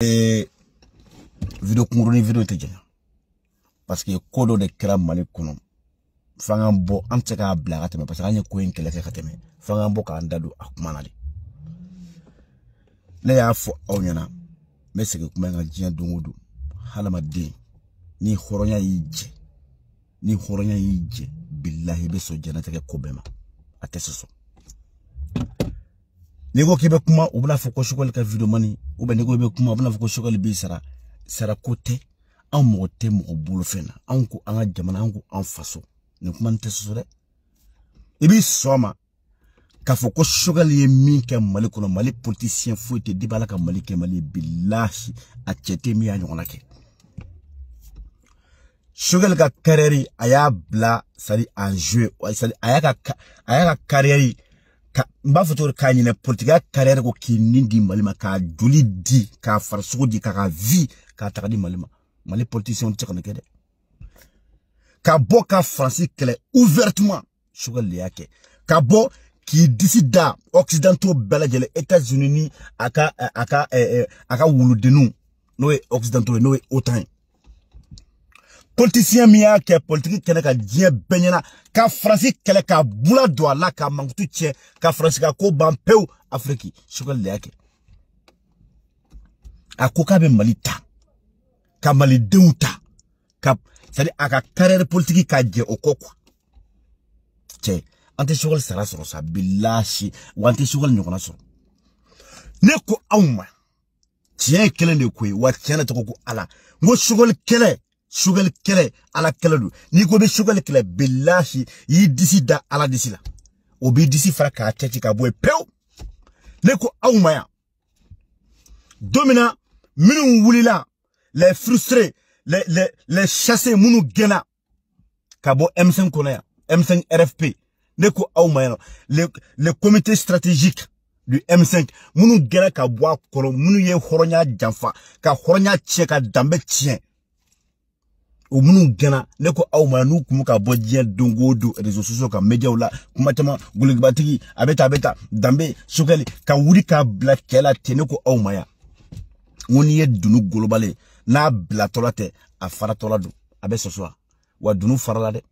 Eh, video kunkurunin video tɛ janya paseke ko dɔ de kɛra mali kɔnɔ f'an k'an bɔ an se k'a bila ka tɛmɛ paseke an ye ko in ka tɛmɛ f'an k'an bɔ k'an da don a kuma na de ne y'a fɔ aw ɲɛna n bɛ kuma in kan diɲɛ don o don hadamaden ni hɔrɔnya y'i jɛ ni hɔrɔnya y'i jɛ bilahi i bɛ sɔn jɛnnatigɛ ko bɛɛ ma a tɛ sɔsɔ. n'i ko k'i bɛ kuma u bɛna fɔ ko sukali ka video mani u bɛ n'i ko i bɛ kuma u bɛna fɔ ko sukali b'i sara sara ko tɛ anw mɔgɔ tɛ mɔgɔ bolofɛn na anw ko an ka jamana anw ko an faso nin kuma nin tɛ soso dɛ i b'i sɔn a ma k'a fɔ ko sukali ye min kɛ mali kɔnɔ mali politisiyɛn foyi tɛ dibi ala ka mali kɛ mali ye bilahi a cɛ tɛ min y'a ɲɔgɔnna kɛ sukali ka kariyɛri a y'a bila sadi en jeu sadi a y'a ka a y'a ka kariyɛri n b'a fɔ cogo k'a ɲinɛ politikiya kariyɛri ko k'i ni di mali ma k'a joli di k'a farisogo di k'a ka vi k'a taga di mali ma mali politisiyɛnw tɛ se ka nin kɛ dɛ ka bɔ ka faransi kɛlɛ ouvertement sogɛli de y'a kɛ ka bɔ k'i disi da occidentaux bɛɛ lajɛlen états-unis ni a ka a ka a ka wuludenninw n'o ye occidentaux ye n'o ye otan ye politisyen mi ake, politiki kene ka djene benye na, ka fransi kele ka bula dwa la, ka mangoutu tjen, ka fransi ka kou banpe ou, Afriki, chokol le ake. A kou ka be mali ta, ka mali de ou ta, sa li a ka karele politiki ka djene ou koko. Che, ante chokol saras rosa, bil la si, ou ante chokol nyokon aso. Nekou aouman, tjen kene de kwe, ou a tjen ete koko ala, ou chokol kene, Chougal Kele ala la niko n'i ko i bɛ ala la o b'i disi fraka k'a ka boy yen ne ko les frustrés les les les chassés Mounou gena ka M5 Konaya. M5 RFP ne ko le comité stratégique du M5 Nous nous ka bɔ a Yé minnu ye ka horonya tchèque, ka danbe o minnu gɛnna ne ko aw ma n'u kun ka bɔ diɲɛ don o don réseaux sociaux kan médiaw la kuma caman golokibatigi a bɛ tan a bɛ tan danbe sokɛli ka wuli k'a bila cɛ la ten ne ko aw ma yan n ko n'i ye dunu golobalen n'a bilatɔla tɛ a faratɔla don a bɛ sɔsɔ wa wa dunu farala dɛ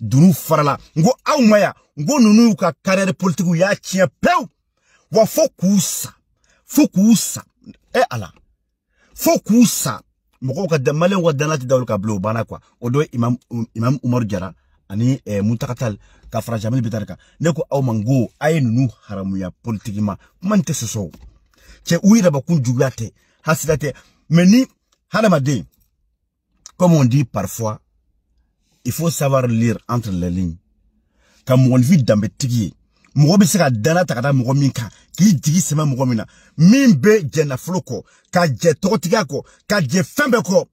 dunu farala n ko aw ma yan n ko ninnu ka carrière politique y'a tiɲɛ pewu wa fo k'u sa fo k'u sa e ala fo k'u sa mɔgɔw ka maliyɛnw ka danaya tɛ dawuli ka bila o banna kuwa o dɔ ye imam imam umaru jara ani eh, muntakata ka fara jamil bitari kan ne ko aw ma n ko a ye ninnu haramuya politikima kuma nin tɛ sɔsɔ o cɛ u yɛrɛbakun juguya tɛ hasida tɛ mɛ ni hadamaden comme on dit parfois il faut savoir lire entre les lignes ka mɔgɔninfin danbetigi ye mɔgɔ bɛ se ka dala ta ka da mɔgɔ min kan k'i jigi sɛmɛ mɔgɔ min na min bɛ jɛ nafolo kɔ ka jɛ tɔgɔtigiya kɔ ka jɛ fɛn bɛɛ kɔ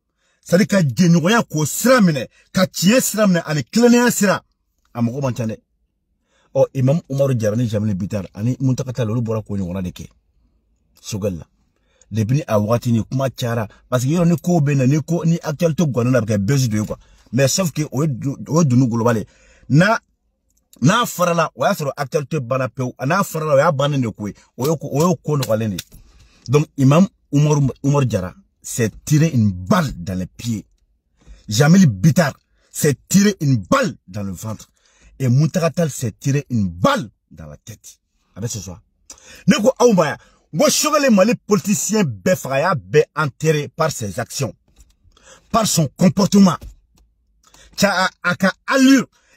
sadi ka jɛɲɔgɔnya k'o sira minɛ ka tiɲɛ sira minɛ ani kilennenya sira a mɔgɔ man ca dɛ ɔ imam umaru jara ni jamini bitar ani muntakata olu bɔra k'o ɲɔgɔnna de kɛ sogɛli la depi ni a wagati ni kuma cayara parce que yɔrɔ ni kow bɛ na ni ko ni actualité gɔnna na a bɛ kɛ bɛsi de ye quoi mais sauf que o ye o ye dunun global ye n'a n'a farala o y'a sɔrɔ actualité banna pewu n'a farala o y'a de ko ye o y'o o y'o ko nɔgɔlen donc imam Omar Omar jara s'est tiré une balle dans les pieds jamil bitar s'est tiré une balle dans le ventre et mutakatal s'est tiré une balle dans la tête Avec ce soir. ne ko aw ma yan n mali politicien bɛɛ faga enterré par ses actions par son comportement ca a ka allure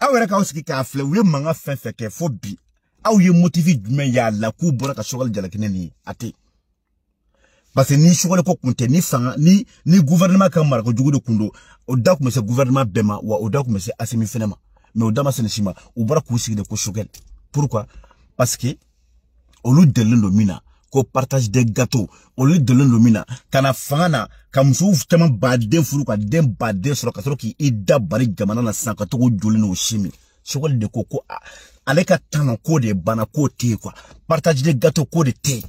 aw yɛrɛ k'aw sigi k'a filɛ u ye mankan fɛn fɛn kɛ fo bi aw ye motifi jumɛn y'a la k'u bɔra ka sɔgɔli jalakɛnɛ nin ye a tɛ parce que ni sɔgɔli ko kun tɛ ni fanga ni ni gouvernement ka marako jugu de kun do o da kun bɛ se gouvernement bɛɛ ma wa o da kun bɛ se Asimi fɛnɛ ma mais o da ma se nin si ma u bɔra k'u sigi de ko sɔgɔli pourquoi parce que olu delilen don min na ko partage des gâteaux olu donnen don min na ka na fanga na ka musow caman baden furu ka den baden sɔrɔ ka sɔrɔ k'i da bari jamana na sisan ka to k'o joli n'o si min sokoli de ko ko ale ka tana ko de banna ko tɛ yen partage des gâteaux ko de tɛ yen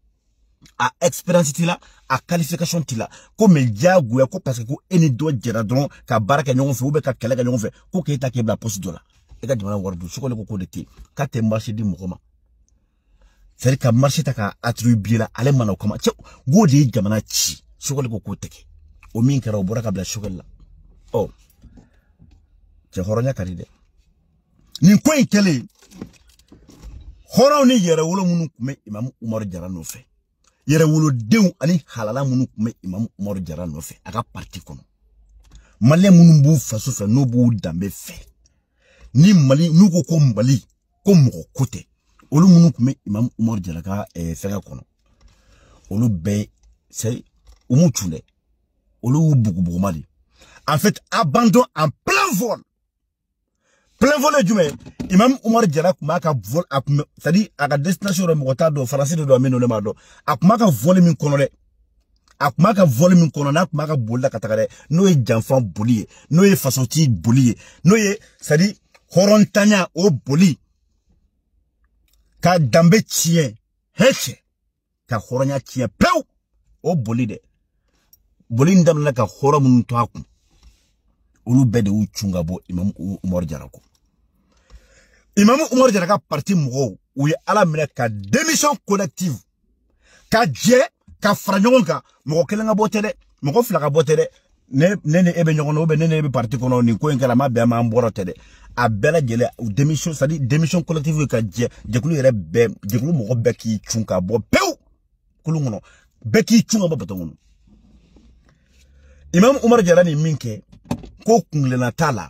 a expérience tila la a qualification tila la ko mɛ diyagoya ko parce que ko e ni dɔ jɛra dɔrɔn ka baara kɛ ɲɔgɔn fɛ ou bien ka kɛlɛ kɛ ɲɔgɔn fɛ ko k'e ta k'e bila poste dɔ la e ka jamana wari dun sokɔli ko k'o de tɛ yen k'a tɛ marché di mɔgɔ ma c'est à dire ka marché ta k'a attribuer la ale mana o kama cɛ k'o de ye jamana ci sokɔli ko k'o tɛ kɛ o min kɛra o bɔra ka bila sokɔli la ɔ cɛ hɔrɔnya ka di dɛ nin ko in ni yɛrɛ wolo minnu tun bɛ imamu umaru jara nɔfɛ yɛrɛwolodenw ani halala minnu tun bɛ imamu umaru jara nɔfɛ a ka pariti kɔnɔ maliyɛn minnu b'u faso fɛ n'u b'u danbe fɛ ni mali n'u ko ko mali ko moko kote tɛ olu minnu tun imam imamu umaru jara ka e kɔnɔ olu kono c'est u m'u cun dɛ olu y'u bugubuguma mali en fait abandon en plein vol plein volet jumɛn imam umar jara kuma ka vol a c'est à dire a ka destination de mota do français faransi de don le min ne m'a ka vol min kɔnɔ dɛ a kun ka vol min kɔnɔ n'a kun ka bolla la ka taga n'o e janfan boli n'o e façon ti ye n'o e c'est à dire horontanya o boli ka dambe tien heche ka horonya tien pew o boli de boli ndam la ka hɔrɔn minnu to a kun olu bɛɛ de y'u cun ka bɔ imamu imamu umaru jara ka parti mɔgɔw u ye ala minɛ ka démission collective ka jɛ ka fara ɲɔgɔn kan mɔgɔ kelen ka bɔ tɛ dɛ mɔgɔ fila ka bɔ tɛ dɛ ne ne ni e bɛ ɲɔgɔn na ubiyɛn ne ni e bɛ parti kɔnɔ nin ko in kɛra ma bɛn ma an bɔra tɛ dɛ a bɛɛ lajɛlen u démission c'est à dire démission collective ye ka jɛ jɛkulu yɛrɛ bɛɛ jɛkulu mɔgɔ bɛɛ k'i cun ka bɔ pewu kolon kɔnɔ bɛɛ k'i cun ka bɔ bato kɔnɔ imamu umaru jara ni min kɛ ko kungilenna t'a la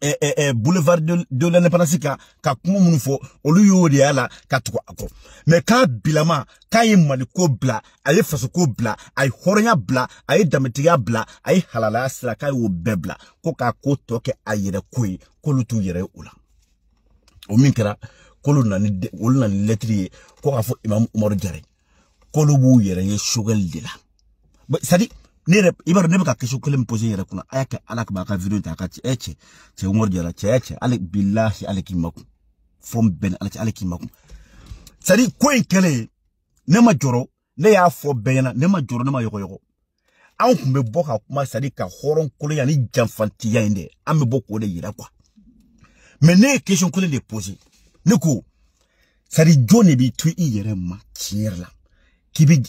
eh, eh, eh, boulevard de, de l'indépendance kan ka kuma minnu fɔ olu y'o de y'a la ka tugu a kɔ mɛ k'a bilama k'a ye maliko bila a ye fasoko bila a ye hɔrɔnya bila a ye danbetigiya bila a ye halalaya sira k'a y'o bɛɛ bila ko k'a ko tɔ kɛ a yɛrɛ ko ye k'olu t'u yɛrɛ ye o la o min kɛra k'olu nana olu nana lɛtiri ye ko k'a fɔ imam umaru jare k'olu b'u yɛrɛ ye sogɛli de la c'est nire ibar nebe ka kisho kelen mpoje pose kuna ayake alak baka vidu nita ala eche eh che umori jala che eche eh ka cɛ ɛ cɛ cɛ umaru jara cɛ cɛ ale bilahi ale k'i makun fɔ n bɛn ala cɛ ale k'i makun c'est ne y'a fo bena nema joro nema yoko yoko ma yɔgɔyɔgɔ anw tun bɛ ka horon kule ya ni janfantiya ya inde an bɛ bɔ yira kwa mɛ ne ye question kelen de pose ne ko c'est à dire jɔn de b'i to i ma tiɲɛ yɛrɛ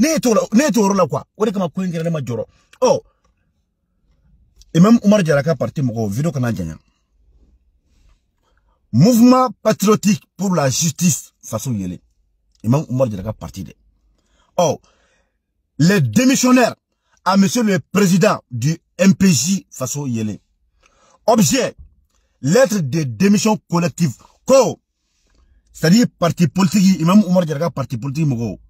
neto ce la ne t'o quoi o de kama ko in kɛra ne ma jɔrɔ ɔ imam umaru jaraka parti mɔgɔw video kana janya mouvement patriotique pour la justice façon yele imam même Oumar parti Oh les démissionnaires à monsieur le président du MPJ façon yele objet lettre de démission collective ko c'est-à-dire parti politique imam même Oumar parti politique mɔgɔw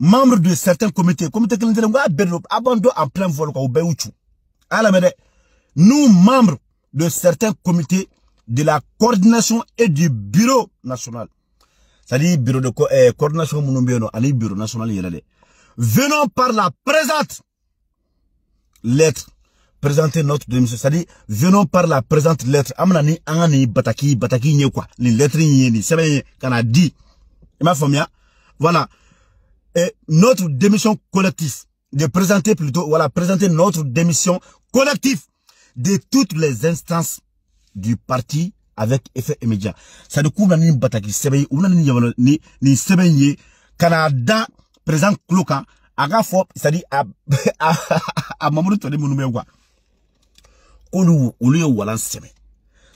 membres de certains comités comités que nous avons n en plein vol au Béouchou. mesdames, nous membres de certains comités de la coordination et du bureau national c'est à dire bureau de eh, coordination minnu bureau national yɛrɛ venons par la présente lettre présenter notre démission c'est à dire venons par la présente lettre an bɛna bataki bataki quoi lettre m'a famille, voilà et notre démission collective, de présenter plutôt, voilà, présenter notre démission collective de toutes les instances du parti avec effet immédiat. Ça ni Canada présent cloquant, à c'est-à-dire à à à quoi.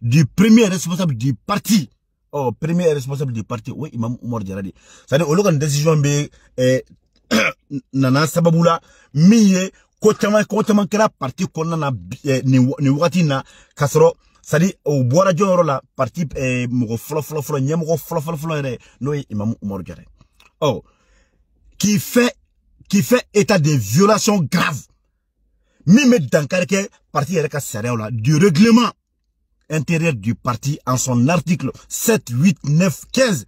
du premier responsable du parti. Oh, premier responsable du parti, oui, Imam Umar Jaradi. C'est-à-dire, au lieu décision, be, eh, nana sababula, miye, ko caman ko caman parti kɔnɔna eh, na nin wagati in na k'a sɔrɔ o bɔra jɔyɔrɔ la parti flo fɔlɔfɔlɔ fɔlɔ ɲɛmɔgɔ flo flo yɛrɛ n'o ye imamu umaru jara ɔ k'i fɛ k'i état de violation grave min bɛ quelque kɛ parti yɛrɛ ka du règlement intérieur du parti en son article 7, 8, 9, 15.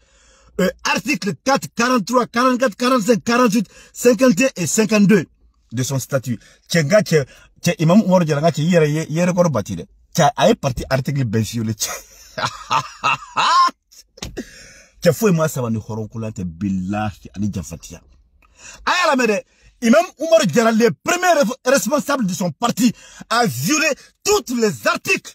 article 4, 43, 44, 45, 48, 51 et 52 de son statut. Tchenga, tche, imam yere, hier, de. Hein. E parti article ben violé. moi, ça va nous la Imam le premier responsable de son parti, a violé tous les articles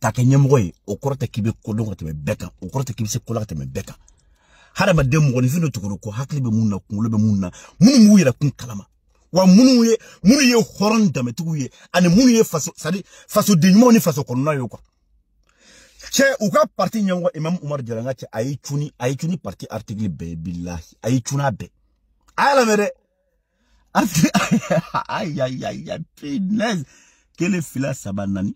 k'a kɛ ɲɛmɔgɔ ye o kɔrɔ tɛ k'i bɛ kodɔn ka tɛmɛ bɛɛ kan o kɔrɔ tɛ k'i bɛ se ko la ka tɛmɛ bɛɛ kan hadamaden mɔgɔninfin dɔ tugura ko hakili bɛ mun na kunkolo bɛ mun na minnu b'u yɛrɛ kun kalama wa minnu ye minnu ye hɔrɔn danbetigiw ye ani minnu ye faso sadi fasoden ɲumanw ni faso kɔnɔna ye kuwa cɛ u ka parti ɲɛmɔgɔ imam umaru jalanga cɛ a y'i cun a y'i cun ni parti article bɛɛ ye bilahi a y'i cun a bɛɛ a y'a lamɛn dɛ article ayi ayi ayi ayi finesse kelen fila saba naani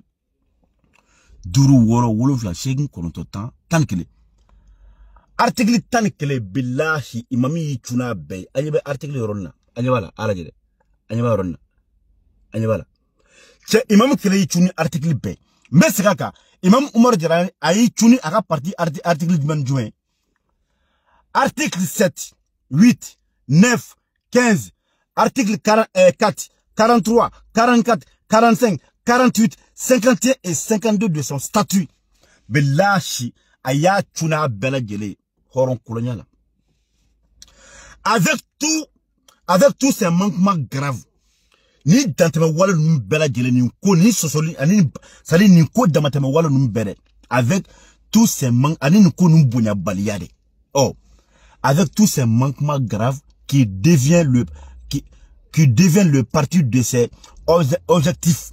duru woro wolofla shegin kono to tan tan article tan kele billahi imami chuna be anyebe article yoronna anyebala ala imam kele chuni article be mesaka ka imam umar jara ay aga parti article du juin article 7 8 9 15 article 4 44 43 44 45 48, 51 et 52 de son statut. Belashi, aya tuna bela horon kolonyala. Avec tout, avec tous ces manquements graves, ni danteme wale nous bela ni ko, ni sosoli, ni, sali ni ko damateme wale nous bele. Avec tous ces manquements, ani ni ko nous bonya baliade. Oh, avec tous ces manquements graves qui devient le, qui, qui devient le parti de ses objectifs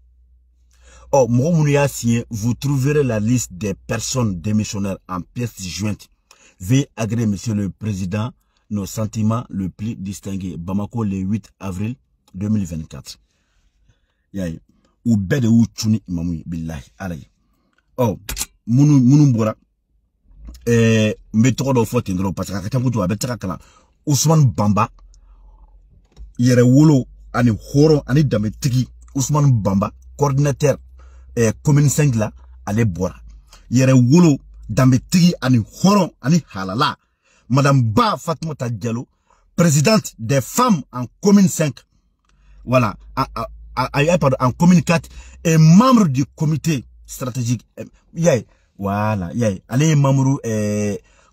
Oh vous trouverez la liste des personnes démissionnaires en pièces jointes veuillez agréer Monsieur le Président nos sentiments le plus distingués Bamako le 8 avril 2024 i ou ye u bɛɛ de mounou ni imamu ye Ousmane Oh Ousmane Bamba wolo coordinateur eh, commune 5 cinq il y a yɛrɛ wolo tri ani hɔrɔn ani halala madame ba fatumata Diallo, présidente des femmes en commune 5 voilà a, a, a, eh, pardon, en commune 4 et membre du comité stratégique eh, yay voilà yay allez ye membre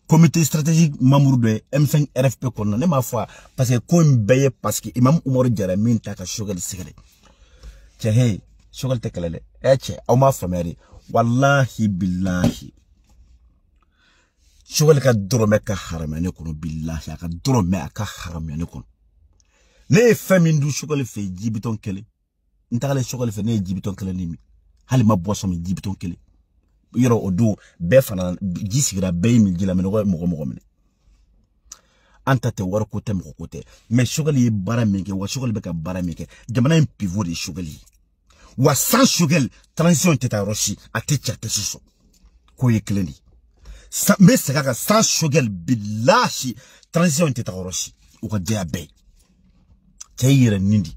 comité stratégique membre de m5 rfp je ne m'a pas parce que quand parce que imam Omar jara min ta ka sogɛli sɛgɛrɛ Tiens, شغل تكلله اتش او ما فمري يعني. والله بالله شغل كدرو مكا حرام يعني كون بالله يا كدرو مكا حرام يعني كون ليه فمن دو شغل في جيبتون كلي انت على شغل في ني جيبتون كلي نيمي هل ما بوصم جيبتون كلي يرو ودو بفنا جيسيرا بيمي جلا من غير مغمغمني مغم an ta tɛ wariko tɛ mɔgɔ ko tɛ mɛ sugali ye baara min kɛ wa sugali bɛ pivot de wa sans sugɛli transition tɛ taa yɔrɔ si a tɛ cɛ a tɛ si k'o ye kelen de ye n bɛ segin a kan san sugɛli bilaasi transition tɛ taa yɔrɔ si o ka diya bɛɛ ye cɛ y'i yɛrɛ nin di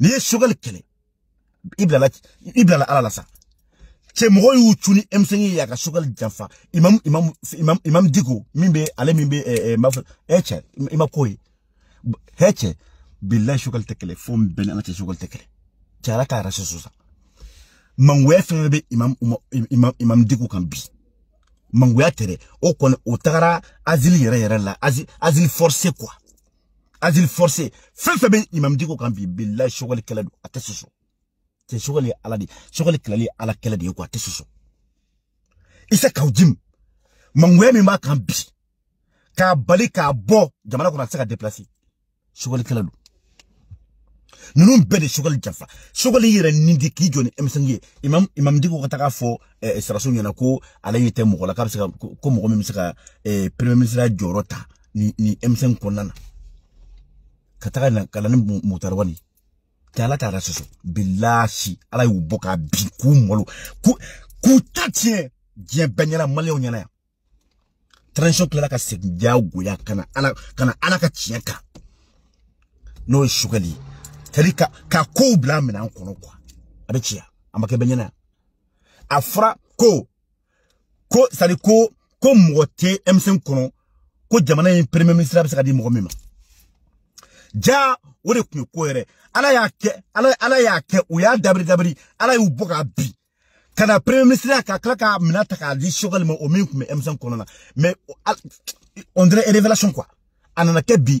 n'i ye sugɛli kɛlɛ i bilala i bilala ala la sa cɛ mɔgɔ y'u cun ni m5 ye a ka sugɛli janfa imam imam imam imam diko min bɛ ale min bɛ ɛɛ n b'a fɔ ɛ cɛ i ma k'o ye hɛ cɛ bilahi sugɛli tɛ kɛlɛ fo n bɛn ala cɛ sugɛli tɛ kɛlɛ cɛ ala k'a yɛrɛ soso sa mangoya fɛn fɛn bɛ imam imam imam Dicko kan bi mangoya tɛ dɛ o kɔni o tagara azili yɛrɛ yɛrɛ la azili azili forcé quoi azili forcé fɛn fɛn bɛ imam Dicko kan bi bilahi sɔgɔli kɛlɛ don a tɛ soso cɛ sɔgɔli ye ala de sɔgɔli kɛlɛli ye ala kɛlɛ de ye quoi a tɛ soso Isa Kawjim mangoya min b'a kan bi k'a bali k'a bɔ jamana kɔnɔ a tɛ se ka déplacer sɔgɔli kɛlɛ don ninnu bɛɛ de sogɛli janfa sogɛli yɛrɛ ni di k'i jɔ ni ɛmisɛnni ye imam imam diko ka taga fɔ eh, saraso ɲɛna ko ale ɲɛ tɛ mɔgɔ la k'a bɛ se ka ko mɔgɔ min bɛ se ka eh, premier ministre jɔyɔrɔ ta ni ni ɛmisɛnni kɔnɔna na ka taga na ka na ni mutari wani ka ala ta ala soso bilahi ala y'u bɔ k'a bi k'u malo k'u k'u ta tiɲɛ diɲɛ bɛɛ ɲɛna maliyɛnw ɲɛna yan transition tilala ka segin diyagoya ka na ala ka na ala ka tiɲɛ kan n'o ye sogɛli ye. tari ka ka kow bila minɛn kɔnɔ kuwa a bɛ tiɲɛ a ma ko ko sali ko ko mɔgɔ emse nkono. ko jamana in premier ministre bɛ se ka di mɔgɔ min ma ja o de tun ko yɛrɛ ala y'a ke. ala ala y'a ke. u y'a dabri. dabiri ala y'u boka bi. Kana premier ministre ya ka tila k'a minɛ ta k'a di sɔgɔli ma o min tun bɛ ɛmisɛn kɔnɔ na Me. on dirait révélation quoi a nana kɛ bi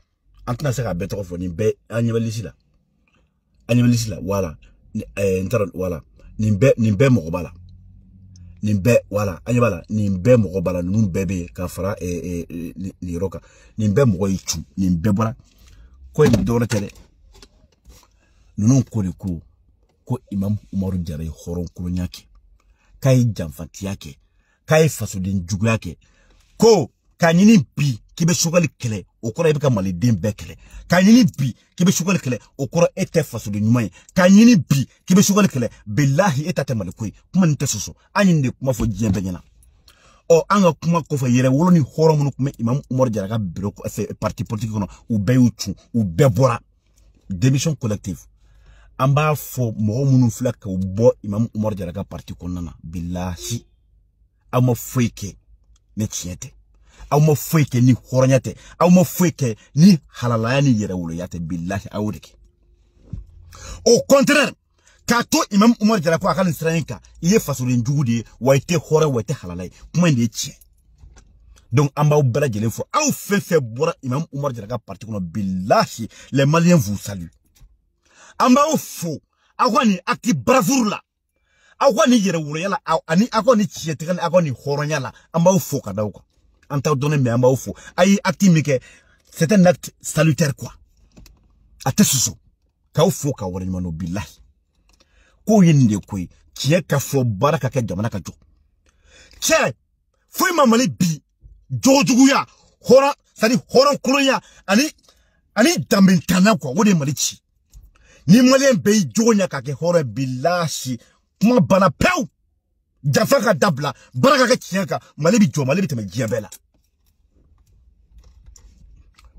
an tɛna se ka bɛɛ tɔgɔ fɔ nin bɛɛ an ah, ɲɛ bɛ lisi la an ah, ɲɛ bɛ lisi la wala n eh, t'a wala nin bɛɛ ah, nin bɛɛ mɔgɔ b'a la nin bɛɛ wala an ɲɛ b'a la nin bɛɛ mɔgɔ b'a la ninnu bɛɛ bɛ yen ka fara nin yɔrɔ kan nin bɛɛ mɔgɔ y'i cun nin bɛɛ bɔra ko in dɔwɛrɛ tɛ dɛ ninnu ko de ko ko imam umaru jara ye hɔrɔnkolonya kɛ k'a ye janfatiya kɛ k'a ye fasoden juguya kɛ ko k'a bi k'i bɛ sugali kɛlɛ o kɔrɔ ka maliden bɛɛ kɛlɛ k'a bi k'i bɛ sugali kɛlɛ o kɔrɔ e tɛ fasoden ɲuman bi k'i bɛ sugali kɛlɛ bilahi e ta tɛ maliko kuma nin soso an ye kuma fo diɲɛ bɛɛ o anga kuma kɔfɛ yɛrɛ wolo ni horo minnu tun imam imamu umaru jara ka biro parti politique kono u bɛɛ y'u cun u bɛɛ bɔra démission collective an b'a fɔ mɔgɔ minnu filɛ k'u bɔ imamu umaru parti kɔnɔna na bilahi aw ma foyi ne tiɲɛ au ma foyi ni horonyate au aw ma foyi kɛ ni halalaya ni yɛrɛwoloya tɛ bilahi aw de au contraire kato imam umar jara kwa akali nisirayinka iye fasuri njugudi kan i ye fasoden jugu de wa i tɛ wa i halala ye kuma in de ye tiɲɛ donc an b'aw bɛɛ lajɛlen fɔ aw fɛn fɛn imam umar jara kwa parti kɔnɔ bilahi les maliens vous saluent an b'aw fo awani akti nin la awani yere nin yala awani ani aw ka nin tiɲɛtigɛ ni aw ka nin hɔrɔnya la fo ka da an t'aw dɔnnen mɛ an b'aw fo a ye acte min kɛ c'est un acte salutaire quoi a tɛ susu k'aw fo k'aw waleɲumandɔn bilahi kow ye nin de ko ye tiɲɛ ka fɔ baara ka kɛ jamana ka jɔ cɛ foyi ma mali bi jogojuguya hɔrɔn sadi hɔrɔnkolonya ani ani danbetanya kuwa o de ye mali ci ni maliyɛn bɛɛ y'i jogo ɲɛ k'a kɛ hɔrɔn ye bilahi kuma janfa ka dabila baara ka kɛ tiɲɛ kan mali bi jɔ mali bi tɛmɛ diɲɛ bɛɛ la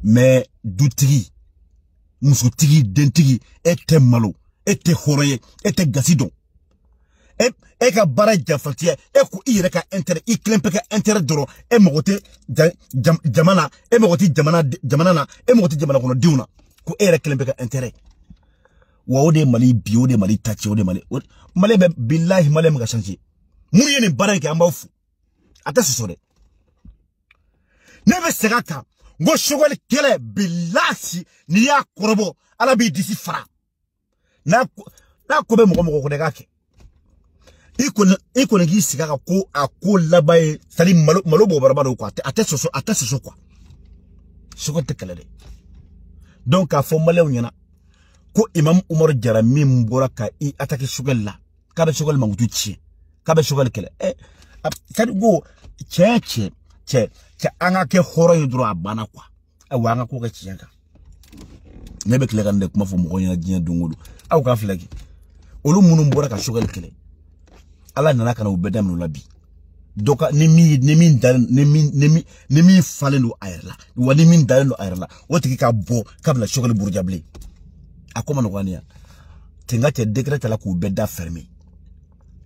mɛ dutigi musotigi dentigi e tɛ malo ete horoye, ete ye e e, e ka baara janfatiya e ko i yɛrɛ ka intérêt i kelen bɛ ka intérêt doro, e mago tɛ jamana e mago tɛ jamana jamana na e mago tɛ jamana kɔnɔdenw na ko e yɛrɛ kelen bɛ ka intérêt wa o de ye mali bi o de ye mali ta cɛ o de mali mali bɛ mali bɛ ka changer minnu ye nin baara in kɛ an b'aw fo a tɛ soso dɛ ne bɛ segin a kan n ko sogoli kɛlɛ bilasi n'i y'a kɔrɔbɔ ala b'i disi fara n'a n'a ko bɛ mɔgɔ mɔgɔ kɔnɔ i k'a kɛ i kɔni i kɔni k'i sigi a kan ko a ko laban ye sadi malo malo b'o baraba don kuwa a tɛ soso a tɛ soso kuwa sogoli tɛ kɛlɛ dɛ donc k'a fɔ maliyɛnw ɲɛna ko imam umaru jara min bɔra ka i ataki sogoli la k'a bɛ sogoli mankutu tiɲɛ kabe sugali kɛlɛ eh sadi go cheche che cɛ anga ke horo kɛ abana kwa e wa anga kuwa ayiwa an ka ko kɛ tiɲɛ kan ne bɛ de kuma fu mɔgɔw nya diɲɛ dungulu o aw k'a filɛ olu munum bora ka sugali kɛlɛ ala nana ka na u bɛɛ daminɛ o la bi dɔ ka ni min ni min dalen ni min ni min ni min falen don wa ni min dalen don a ka bo kabla bila sugali akoma no a ko ma la k'u beda fermi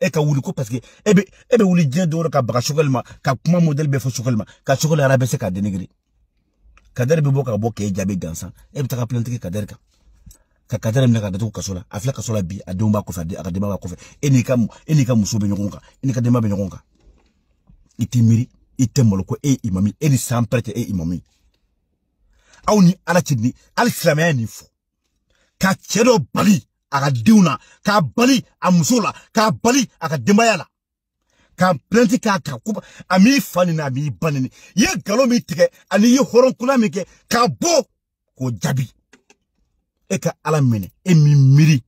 e ka wuli ko paseke e eh bɛ e eh bɛ wuli diɲɛ don o don ka baga sokɛli ma ka kuma modèle bɛɛ fɔ sokɛli ma ka sokɛli yɛrɛ bɛ se k'a dénigrer kadɛri bɛ bɔ ka bɔ k'e jaabi gansan e bɛ taga plainte kɛ kadɛri kan ka kadɛri minɛ ka datugu kaso la a filɛ kaso la bi a denw b'a kɔfɛ a ka denbaya b'a kɔfɛ e n'i ka e n'i ka muso bɛ ɲɔgɔn kan e n'i ka denbaya bɛ ɲɔgɔn kan i tɛ miiri i tɛ malo ko e ye imami e ni san pɛrɛtɛ e ye imami aw ni ala cɛ ni hali silamɛya nin fɔ ka cɛ dɔ bali a ka na k'a bali a muso la k'a bali a ka denbaya ka k'a kan ko a na a bani ba nin i ye nkalon min tigɛ ani i ye hɔrɔnkula min kɛ k'a bɔ k'o jaabi e ka ala minɛ e m'i miiri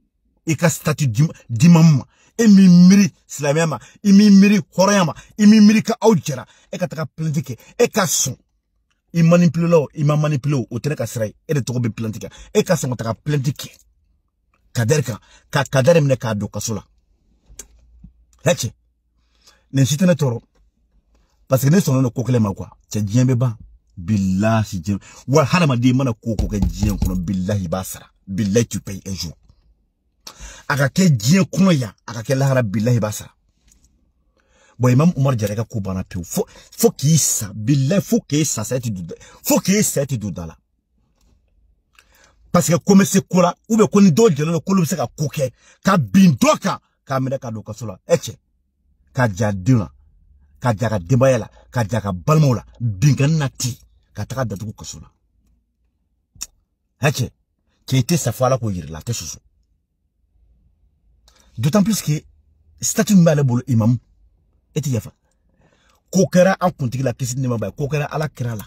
i ka statu di ma ma e m'i miiri silamɛya ma i m'i miiri hɔrɔnya ma m'i miiri ka aujera jɛra e ka taga plɛnti kɛ e ka sɔn i manipule la o i ma manipule o o tɛ ne ka sira ye e de tɔgɔ bɛ plɛnti kɛ e ka sɔn ka taga kadɛri kan ka kadɛri minɛ k'a don kaso la hɛ nin si tɛ ne tɔɔrɔ parce ne sɔnna ne ko kelen ma kuwa cɛ diɲɛ bɛ ban bilahi diɲɛ wa hadamaden mana ko ko kɛ diɲɛ kɔnɔ bilahi i b'a sara bilahi tu paye un jour a ka kɛ diɲɛ kɔnɔ yan a ka kɛ lahara bilahi i b'a sara bon imam umar jara ka ko banna pewu fo fo k'i sa bilahi fo k'e sa sa e tɛ don fo k'e sa e tɛ don da la parce que ko n se kola ube ou bien ko ni dɔ jɔlen don k'olu se ka ko kɛ ka bin dɔ kan k'a minɛ ka don kaso la ɛ ka ja denw na ka ja ka denbaya la ka ja ka balimaw la binkani na ten ka taga datugu kaso la ɛ cɛ cɛ i tɛ sa fɔ ala k'o yir'i la tɛ soso d'autant plus que statut min b'ale bolo imamu e tɛ yafa ko kɛra an kuntigi la kisi ni nɛɛma b'a ye ko kɛra ala kira la.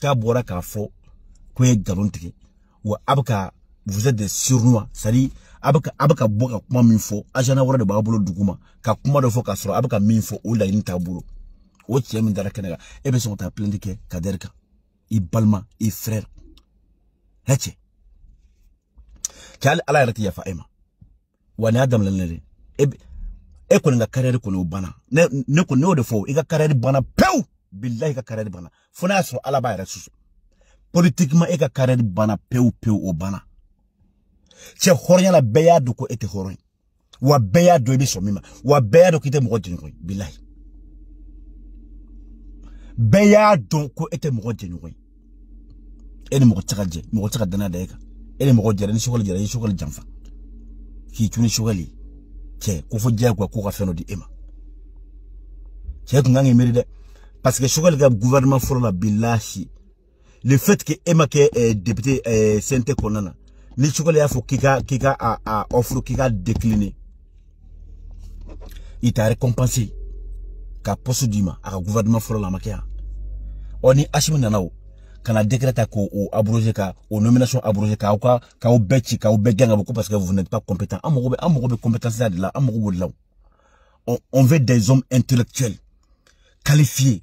k'a bɔra k'a fɔ ko ye nkalon tigɛ wa a vous êtes des surnois c'est à dire a kuma min fɔ agenda wɛrɛ de b'a bolo dugu ka kuma dɔ fɔ k'a sɔrɔ a min fɔ o laɲini t'a bolo o cɛ min dara e bɛ sɔn ka taa plainte kɛ Kadɛri i balima i frère hɛ cɛ ala yɛrɛ tɛ yafa e wa nin y'a daminɛ e e kɔni ka carrière kɔni o banna ne ne kɔni ne y'o de fɔ i ka carrière banna pewu billahi ka kariyali banna fo n'a y'a sɔrɔ ala b'a yɛrɛ susu politikima e ka kariyali bana peu peu o bana che hɔrɔnya la beya y'a ko ete horon wa beya do dɔn i bɛ wa beya do kite mo tɛ billahi beya do ko ete mo mɔgɔ ene mo e mo mɔgɔ tɛ ka jɛ mɔgɔ tɛ ka danaya da e, e ni mɔgɔ jɛra ni sokali jɛra k'i tuni ni che ko fo diyagoya k'o ka feno di ema che cɛ kun kan Parce que je le gouvernement fera la bilashi. le fait que Emma qui est euh, député CNT euh, Konana, na ni Sogɛli y'a fɔ k'i ka k'i ka a a offre k'i ka décliner i t'a récompensé ka poste d'i gouvernement fera la a On est yan ɔ ni Asimi nana o ka na k'o o abrogé ka o nomination abrogé k'aw ka k'aw bɛɛ ci ka bɔ parce que vous n'êtes pas compétent an mago bɛ an compétence de la de on veut des hommes intellectuels qualifiés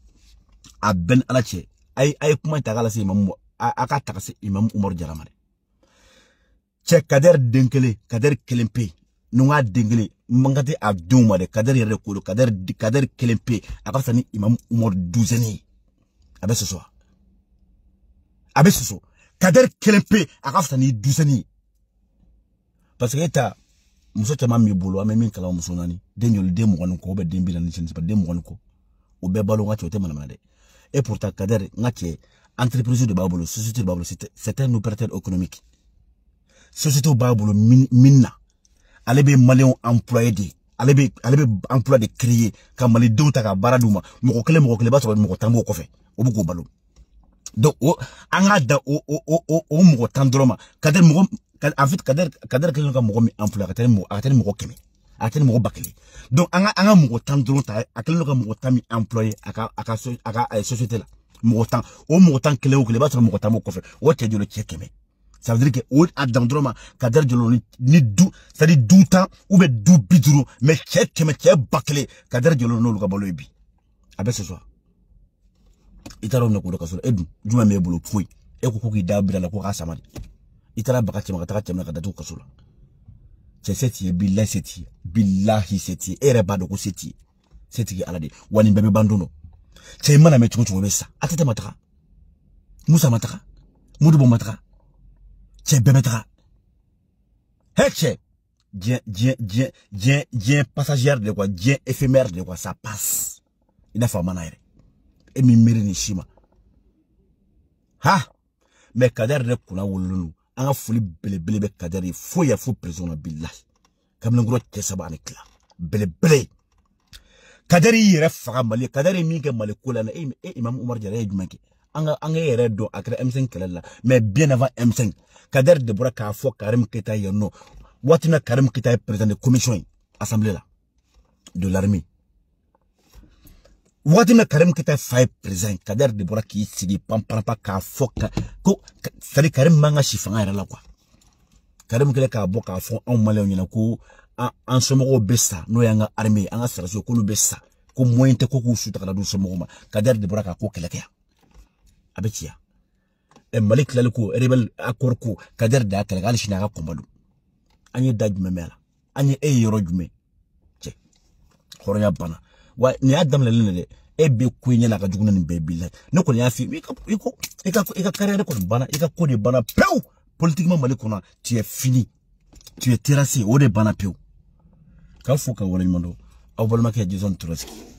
a bɛɛ ni ala cɛ a ye kuma in ta k'a lase imamu aka k'a ta se imam umar jara che kader cɛ kader den kelen kadɛri kelen pe ni n k'a den kelen man di kader denw aka sani kadɛri yɛrɛ de ko don kadɛri kadɛri kelen pe a ka fisa ni imamu umaru duzɛni ye a bɛ soso wa a bɛ soso ni parce que e ta muso caman b'i bolo ame min kala muso nani den joli den mugan ni kɔ den bi ni seegin den mugan o bɛɛ balo ka o Et pour Kader, entreprise de Baboulou, société de Baboulou, c'est un opérateur économique. Société de Baboulou, Minna, elle employé de bien emploi de créer quand donc o o o o en a est de a tɛ ni mɔgɔ ba kelen donc an ka an ka mɔgɔ tan dɔrɔn ta employé a ka a société la mɔgɔ tan o mɔgɔ tan kelen o kelen i b'a sɔrɔ mɔgɔ tan b'o kɔfɛ o te joli cɛ kɛmɛ ça veut dire que o a dan dɔrɔn ma ka ni ni du c'est dou dire du tan ou bien du bi mais cɛ kɛmɛ cɛ ba kelen ka dari joli n'olu ka balo ye bi a bɛ sɔsɔ i taara o minɛ k'o dɔn ka sɔrɔ e dun jumɛn bira la ko samadi. sama bakati i taara baga cɛma ka cɛ setigi bilahi setigi bilahi setigi e yɛrɛ b'a dɔn ko setigi setigi ala de wa nin bɛɛ bɛ ban don dɔ cɛ i mana mɛn cogo cogo i bɛ sa atɛtɛ ma taga musa ma taga modibo ma taga cɛ bɛɛ bɛ taga hɛ cɛ diɲɛ diɲɛ diɲɛ diɲɛ diɲɛ de quoi diɲɛ éphémère de quoi ça passe i n'a fɔ a mana yɛrɛ e min miiri nin si ma ha mɛ kadɛri de kunna wololen don an ka foli belebele bɛ kadɛri ye fo yan fo perezan na bilahi kamalenkɔrɔ cɛ saba ani tila belebele kadɛri y'i yɛrɛ faga mali kadɛri ye min kɛ mali ko la e e imamu umaru jara e ye jumɛn kɛ an ka an ka e yɛrɛ dɔn a kɛra M5 kɛlɛ la mais bien avant M5 kadɛri de bɔra k'a fɔ Karim Keita yen nɔ waati min na Karim Keita ye président de commission ye assemblée la de l'armée wagati me karim kita fa ye kader kadɛri de bɔra k'i sigi pam k'a fɔ ko sari karim manga ka si fanga yɛrɛ la kuwa karimu kɛlɛ k'a bɔ k'a fɔ anw maliyɛw ɲɛna ko an somɔgɔw bɛ n'o yanga ka anga an ko no besa ko moyen tɛ ko k'u su ta ka na ma kader de bora k'a ko kɛlɛ kɛ yan a bɛ ci ko rebel accord ko kadɛri de y'a kɛlɛ kɛ ka kɔnba don an ye da jumɛn mɛn a la an ye e ye yɔrɔ jumɛn cɛ hɔrɔnya banna wa ni y'a daminɛ ne dɛ e be ko i ka jugu ni nin la ne kɔni y'a f'i ye ka i ko i ka i ka kariyɛri kɔni ko de bana pewu politiquement mali kɔnɔ tu es fini tu es terrassé o de banna pew k'aw fo ka waleɲuman dɔn ke balimakɛ Jason Troski